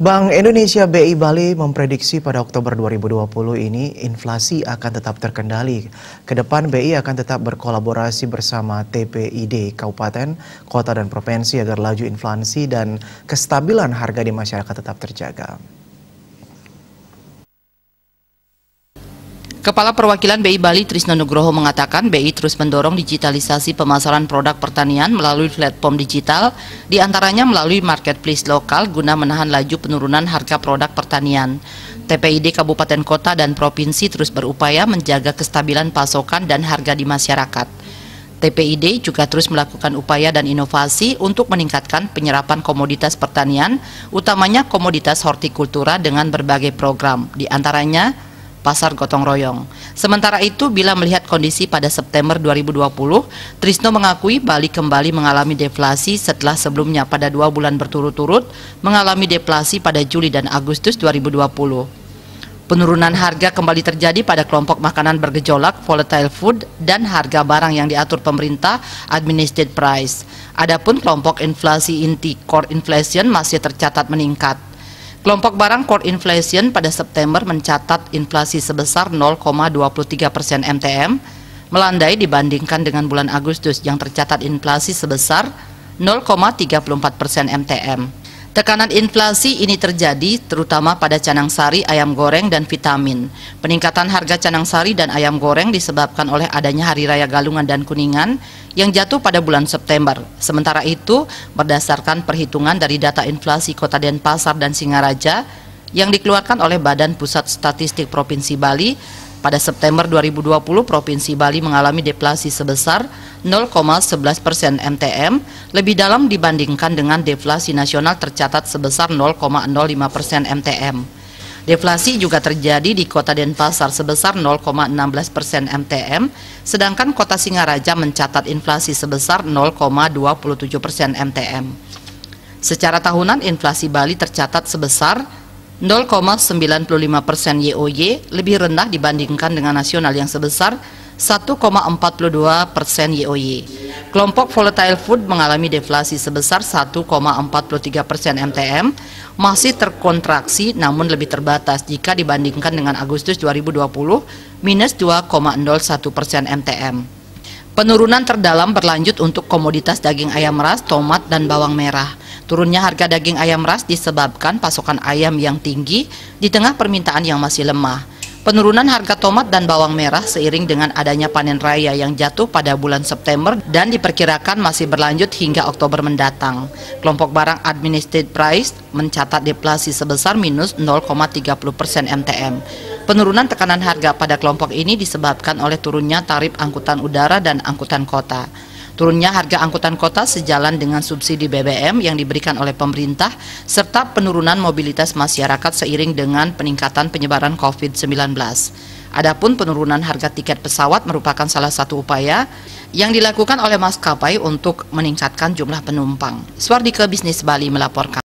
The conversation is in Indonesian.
Bank Indonesia BI Bali memprediksi pada Oktober 2020 ini inflasi akan tetap terkendali. Kedepan BI akan tetap berkolaborasi bersama TPID, Kabupaten, Kota, dan Provinsi agar laju inflasi dan kestabilan harga di masyarakat tetap terjaga. Kepala Perwakilan BI Bali Trisno Nugroho mengatakan BI terus mendorong digitalisasi pemasaran produk pertanian melalui platform digital, diantaranya melalui marketplace lokal guna menahan laju penurunan harga produk pertanian. TPID Kabupaten Kota dan Provinsi terus berupaya menjaga kestabilan pasokan dan harga di masyarakat. TPID juga terus melakukan upaya dan inovasi untuk meningkatkan penyerapan komoditas pertanian, utamanya komoditas hortikultura dengan berbagai program, diantaranya pasar gotong royong. Sementara itu, bila melihat kondisi pada September 2020, Trisno mengakui Bali kembali mengalami deflasi setelah sebelumnya pada dua bulan berturut-turut mengalami deflasi pada Juli dan Agustus 2020. Penurunan harga kembali terjadi pada kelompok makanan bergejolak, volatile food, dan harga barang yang diatur pemerintah, administered price. Adapun kelompok inflasi inti, core inflation, masih tercatat meningkat. Kelompok barang core inflation pada September mencatat inflasi sebesar 0,23 persen MTM, melandai dibandingkan dengan bulan Agustus yang tercatat inflasi sebesar 0,34 persen MTM. Tekanan inflasi ini terjadi terutama pada canang sari, ayam goreng, dan vitamin. Peningkatan harga canang sari dan ayam goreng disebabkan oleh adanya Hari Raya Galungan dan Kuningan yang jatuh pada bulan September. Sementara itu, berdasarkan perhitungan dari data inflasi Kota Denpasar dan Singaraja yang dikeluarkan oleh Badan Pusat Statistik Provinsi Bali, pada September 2020, Provinsi Bali mengalami deflasi sebesar 0,11 persen MTM, lebih dalam dibandingkan dengan deflasi nasional tercatat sebesar 0,05 persen MTM. Deflasi juga terjadi di kota Denpasar sebesar 0,16 persen MTM, sedangkan kota Singaraja mencatat inflasi sebesar 0,27 persen MTM. Secara tahunan, inflasi Bali tercatat sebesar 0,95 persen YOY lebih rendah dibandingkan dengan nasional yang sebesar 1,42 persen YOY. Kelompok volatile food mengalami deflasi sebesar 1,43 persen MTM, masih terkontraksi namun lebih terbatas jika dibandingkan dengan Agustus 2020 minus 2,01 persen MTM. Penurunan terdalam berlanjut untuk komoditas daging ayam ras, tomat, dan bawang merah. Turunnya harga daging ayam ras disebabkan pasokan ayam yang tinggi di tengah permintaan yang masih lemah. Penurunan harga tomat dan bawang merah seiring dengan adanya panen raya yang jatuh pada bulan September dan diperkirakan masih berlanjut hingga Oktober mendatang. Kelompok barang administered price mencatat deflasi sebesar minus 0,30 persen MTM. Penurunan tekanan harga pada kelompok ini disebabkan oleh turunnya tarif angkutan udara dan angkutan kota. Turunnya harga angkutan kota sejalan dengan subsidi BBM yang diberikan oleh pemerintah serta penurunan mobilitas masyarakat seiring dengan peningkatan penyebaran COVID-19. Adapun penurunan harga tiket pesawat merupakan salah satu upaya yang dilakukan oleh maskapai untuk meningkatkan jumlah penumpang. Swardike Bisnis Bali melaporkan.